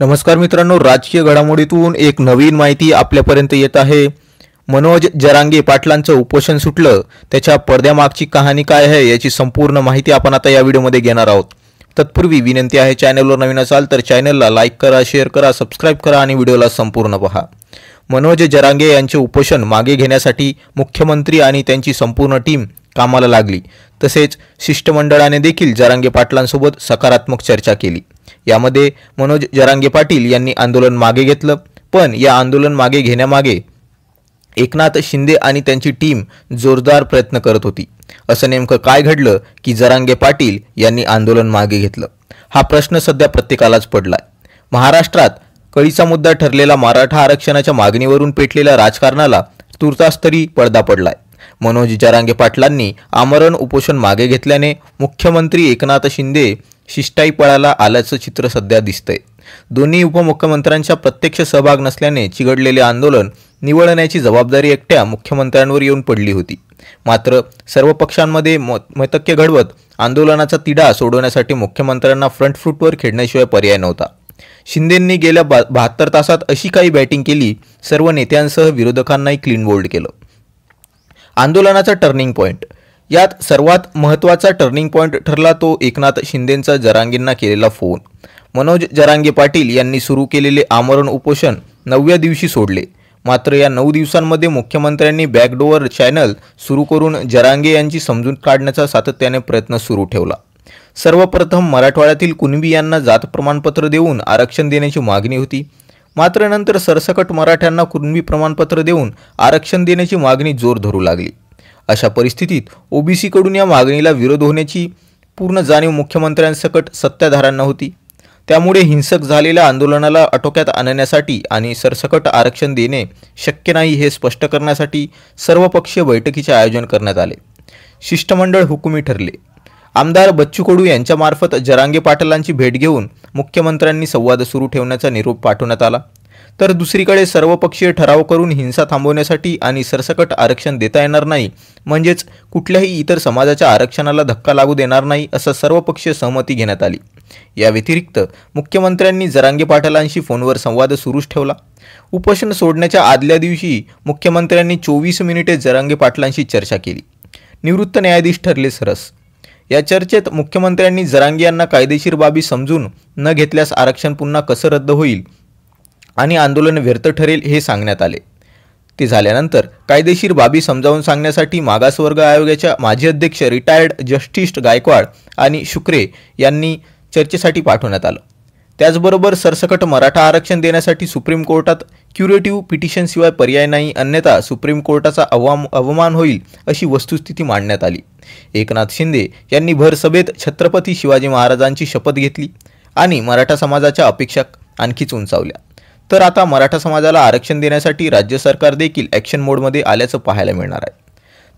नमस्कार मित्रांनो राजकीय घडामोडीतून एक नवीन माहिती आपल्यापर्यंत येत आहे मनोज जरांगे पाटलांचं उपोषण सुटलं त्याच्या पडद्यामागची कहाणी काय आहे याची संपूर्ण माहिती आपण आता या व्हिडिओमध्ये घेणार आहोत तत्पूर्वी विनंती आहे चॅनलवर नवीन असाल तर चॅनलला लाईक करा शेअर करा सबस्क्राईब करा आणि व्हिडिओला संपूर्ण पहा मनोज जरांगे यांचे उपोषण मागे घेण्यासाठी मुख्यमंत्री आणि त्यांची संपूर्ण टीम कामाला लागली तसेच शिष्टमंडळाने देखील जरांगे पाटलांसोबत सकारात्मक चर्चा केली यामध्ये मनोज जरांगे पाटील यांनी आंदोलन मागे घेतलं पण या आंदोलन मागे घेण्यामागे एकनाथ शिंदे आणि त्यांची टीम जोरदार प्रयत्न करत होती असं नेमकं काय घडलं की जरांगे पाटील यांनी आंदोलन मागे घेतलं हा प्रश्न सध्या प्रत्येकालाच पडलाय महाराष्ट्रात कळीचा मुद्दा ठरलेला मराठा आरक्षणाच्या मागणीवरून पेटलेल्या राजकारणाला तुर्तास तरी पडदा पडलाय मनोज जरांगे पाटलांनी आमरण उपोषण मागे घेतल्याने मुख्यमंत्री एकनाथ शिंदे शिष्टाई पळाला आल्याचं चित्र सध्या दिसतंय दोन्ही उपमुख्यमंत्र्यांचा प्रत्यक्ष सहभाग नसल्याने चिघडलेले आंदोलन निवडण्याची जबाबदारी एकट्या मुख्यमंत्र्यांवर येऊन पडली होती मात्र सर्व पक्षांमध्ये मैतक्य घडवत आंदोलनाचा तिढा सोडवण्यासाठी मुख्यमंत्र्यांना फ्रंट फ्रूटवर खेळण्याशिवाय पर्याय नव्हता शिंदेंनी गेल्या बा बहात्तर तासात अशी काही बॅटिंग केली सर्व नेत्यांसह विरोधकांनाही क्लीन बोल्ड केलं आंदोलनाचा टर्निंग पॉईंट यात सर्वात महत्त्वाचा टर्निंग पॉईंट ठरला तो एकनाथ शिंदेंचा जरांगेंना केलेला फोन मनोज जरांगे पाटील यांनी सुरू केलेले आमरण उपोषण नवव्या दिवशी सोडले मात्र या नऊ दिवसांमध्ये मुख्यमंत्र्यांनी बॅकडोअर चॅनल सुरू करून जरांगे यांची समजून काढण्याचा सातत्याने प्रयत्न सुरू ठेवला सर्वप्रथम मराठवाड्यातील कुणबी यांना जात प्रमाणपत्र देऊन आरक्षण देण्याची मागणी होती मात्र नंतर सरसकट मराठ्यांना कुणबी प्रमाणपत्र देऊन आरक्षण देण्याची मागणी जोर धरू लागली अशा परिस्थितीत ओबीसीकडून या मागणीला विरोध होण्याची पूर्ण जाणीव मुख्यमंत्र्यांसकट सत्ताधाऱ्यांना होती त्यामुळे हिंसक झालेल्या आंदोलनाला आटोक्यात आणण्यासाठी आणि सरसकट आरक्षण देणे शक्य नाही हे स्पष्ट करण्यासाठी सर्वपक्षीय बैठकीचे आयोजन करण्यात आले शिष्टमंडळ हुकुमी ठरले आमदार बच्चू कडू यांच्यामार्फत जरांगे पाटलांची भेट घेऊन मुख्यमंत्र्यांनी संवाद सुरू ठेवण्याचा निरोप पाठवण्यात आला तर दुसरीकडे सर्वपक्षीय ठराव करून हिंसा थांबवण्यासाठी आणि सरसकट आरक्षण देता येणार नाही म्हणजेच कुठल्याही इतर समाजाच्या आरक्षणाला धक्का लागू देणार नाही असं सर्वपक्षीय सहमती घेण्यात आली या व्यतिरिक्त मुख्यमंत्र्यांनी जरांगे पाटलांशी फोनवर संवाद सुरूच ठेवला उपोषण सोडण्याच्या आदल्या दिवशी मुख्यमंत्र्यांनी चोवीस मिनिटे जरांगे पाटलांशी चर्चा केली निवृत्त न्यायाधीश ठरले सरस या चर्चेत मुख्यमंत्र्यांनी जरांगे यांना कायदेशीर बाबी समजून न घेतल्यास आरक्षण पुन्हा कसं रद्द होईल आणि आंदोलन व्यर्थ ठरेल हे सांगण्यात आले ते झाल्यानंतर कायदेशीर बाबी समजावून सांगण्यासाठी मागासवर्ग आयोगाच्या माजी अध्यक्ष रिटायर्ड जस्टिस गायकवाड आणि शुक्रे यांनी चर्चेसाठी पाठवण्यात आलं त्याचबरोबर सरसकट मराठा आरक्षण देण्यासाठी सुप्रीम कोर्टात क्युरेटिव्ह पिटिशनशिवाय पर्याय नाही अन्यथा सुप्रीम कोर्टाचा अवाम अवमान होईल अशी वस्तुस्थिती मांडण्यात आली एकनाथ शिंदे यांनी भरसभेत छत्रपती शिवाजी महाराजांची शपथ घेतली आणि मराठा समाजाच्या अपेक्षा आणखीच उंचावल्या तर आता मराठा समाजाला आरक्षण देण्यासाठी राज्य सरकार देखील ॲक्शन मोडमध्ये आल्याचं पाहायला मिळणार आहे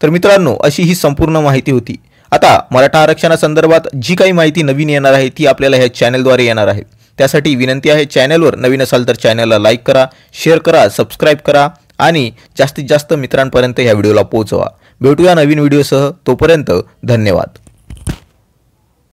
तर मित्रांनो अशी ही संपूर्ण माहिती होती आता मराठा आरक्षणासंदर्भात जी काही माहिती नवीन येणार आहे ती आपल्याला ह्या चॅनलद्वारे येणार आहे त्यासाठी विनंती आहे चॅनलवर नवीन असाल तर चॅनलला लाईक करा शेअर करा सबस्क्राईब करा आणि जास्तीत जास्त मित्रांपर्यंत ह्या व्हिडिओला पोहोचवा भेटूया नवीन व्हिडिओसह तोपर्यंत धन्यवाद